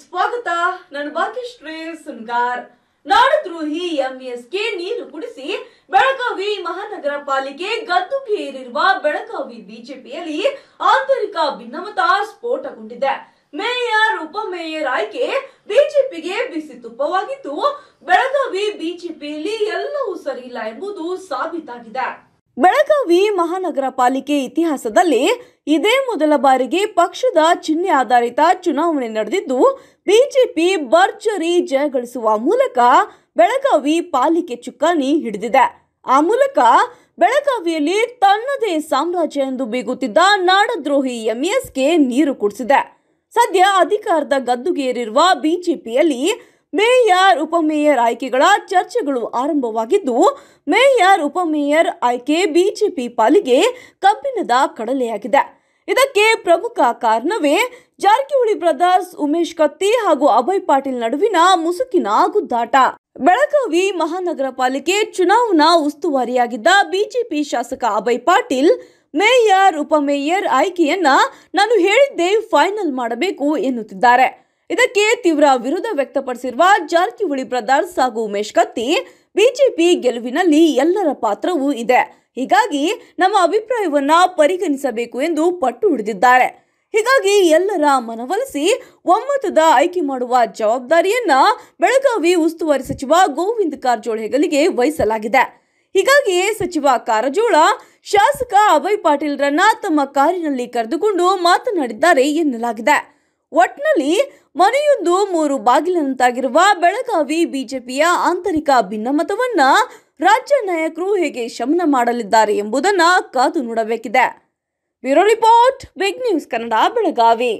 ಸ್ವಾಗತ ನನ್ನ ಭಾಗ್ಯಶ್ರೀ ಸುನ್ಗಾರ್ ನಾಡದ್ರೋಹಿ ಎಂಇಎಸ್ಗೆ ನೀರು ಕುಡಿಸಿ ಬೆಳಗಾವಿ ಮಹಾನಗರ ಪಾಲಿಕೆ ಗದ್ದುಗೆ ಏರಿರುವ ಬೆಳಗಾವಿ ಬಿಜೆಪಿಯಲ್ಲಿ ಆಂತರಿಕ ಭಿನ್ನಮತ ಸ್ಫೋಟಗೊಂಡಿದೆ ಮೇಯರ್ ಉಪಮೇಯರ್ ಆಯ್ಕೆ ಬಿಜೆಪಿಗೆ ಬಿಸಿ ತುಪ್ಪವಾಗಿದ್ದು ಬೆಳಗಾವಿ ಬಿಜೆಪಿಯಲ್ಲಿ ಎಲ್ಲವೂ ಸರಿಯಿಲ್ಲ ಎಂಬುದು ಸಾಬೀತಾಗಿದೆ ಬೆಳಗಾವಿ ಮಹಾನಗರ ಪಾಲಿಕೆ ಇತಿಹಾಸದಲ್ಲಿ ಇದೇ ಮೊದಲ ಬಾರಿಗೆ ಪಕ್ಷದ ಚಿಹ್ನೆ ಆಧಾರಿತ ಚುನಾವಣೆ ನಡೆದಿದ್ದು ಬಿಜೆಪಿ ಭರ್ಜರಿ ಜಯಗಳಿಸುವ ಮೂಲಕ ಬೆಳಗಾವಿ ಪಾಲಿಕೆ ಚುಕ್ಕಾಣಿ ಹಿಡಿದಿದೆ ಆ ಮೂಲಕ ಬೆಳಗಾವಿಯಲ್ಲಿ ತನ್ನದೇ ಸಾಮ್ರಾಜ್ಯ ಎಂದು ಬೀಗುತ್ತಿದ್ದ ನಾಡದ್ರೋಹಿ ಎಂಎಸ್ಗೆ ನೀರು ಕುಡಿಸಿದೆ ಸದ್ಯ ಅಧಿಕಾರದ ಗದ್ದುಗೇರಿರುವ ಬಿಜೆಪಿಯಲ್ಲಿ ಮೇಯರ್ ಉಪಮೇಯರ್ ಆಯ್ಕೆಗಳ ಚರ್ಚೆಗಳು ಆರಂಭವಾಗಿದ್ದು ಮೇಯರ್ ಉಪಮೇಯರ್ ಆಯ್ಕೆ ಬಿಜೆಪಿ ಪಾಲಿಗೆ ಕಬ್ಬಿಣದ ಕಡಲೆಯಾಗಿದೆ ಇದಕ್ಕೆ ಪ್ರಮುಖ ಕಾರಣವೇ ಜಾರಕಿಹೊಳಿ ಬ್ರದರ್ಸ್ ಉಮೇಶ್ ಕತ್ತಿ ಹಾಗೂ ಅಭಯ್ ಪಾಟೀಲ್ ನಡುವಿನ ಮುಸುಕಿನ ಗುದ್ದಾಟ ಬೆಳಗಾವಿ ಮಹಾನಗರ ಪಾಲಿಕೆ ಚುನಾವಣಾ ಉಸ್ತುವಾರಿಯಾಗಿದ್ದ ಬಿಜೆಪಿ ಶಾಸಕ ಅಭಯ್ ಪಾಟೀಲ್ ಮೇಯರ್ ಉಪಮೇಯರ್ ಆಯ್ಕೆಯನ್ನ ನಾನು ಹೇಳಿದ್ದೇ ಫೈನಲ್ ಮಾಡಬೇಕು ಎನ್ನುತ್ತಿದ್ದಾರೆ ಇದಕ್ಕೆ ತೀವ್ರ ವಿರೋಧ ವ್ಯಕ್ತಪಡಿಸಿರುವ ಜಾರಕಿಹೊಳಿ ಬ್ರದರ್ಸ್ ಹಾಗೂ ಉಮೇಶ್ ಕತ್ತಿ ಬಿಜೆಪಿ ಗೆಲುವಿನಲ್ಲಿ ಎಲ್ಲರ ಪಾತ್ರವೂ ಇದೆ ಹೀಗಾಗಿ ನಮ್ಮ ಅಭಿಪ್ರಾಯವನ್ನ ಪರಿಗಣಿಸಬೇಕು ಎಂದು ಪಟ್ಟು ಹಿಡಿದಿದ್ದಾರೆ ಹೀಗಾಗಿ ಎಲ್ಲರ ಮನವೊಲಿಸಿ ಒಮ್ಮತದ ಆಯ್ಕೆ ಮಾಡುವ ಜವಾಬ್ದಾರಿಯನ್ನ ಬೆಳಗಾವಿ ಉಸ್ತುವಾರಿ ಸಚಿವ ಗೋವಿಂದ ಕಾರಜೋಳ ಹೆಗಲಿಗೆ ವಹಿಸಲಾಗಿದೆ ಹೀಗಾಗಿಯೇ ಸಚಿವ ಕಾರಜೋಳ ಶಾಸಕ ಅಭಯ್ ಪಾಟೀಲ್ರನ್ನ ತಮ್ಮ ಕಾರಿನಲ್ಲಿ ಕರೆದುಕೊಂಡು ಮಾತನಾಡಿದ್ದಾರೆ ಎನ್ನಲಾಗಿದೆ ಒಟ್ನಲ್ಲಿ ಮನೆಯೊಂದು ಮೂರು ಬಾಗಿಲಿನಂತಾಗಿರುವ ಬೆಳಗಾವಿ ಬಿಜೆಪಿಯ ಆಂತರಿಕ ಭಿನ್ನಮತವನ್ನ ರಾಜ್ಯ ನಾಯಕರು ಹೇಗೆ ಶಮನ ಮಾಡಲಿದ್ದಾರೆ ಎಂಬುದನ್ನು ಕಾದು ನೋಡಬೇಕಿದೆ bureau report big news Kannada Belagavi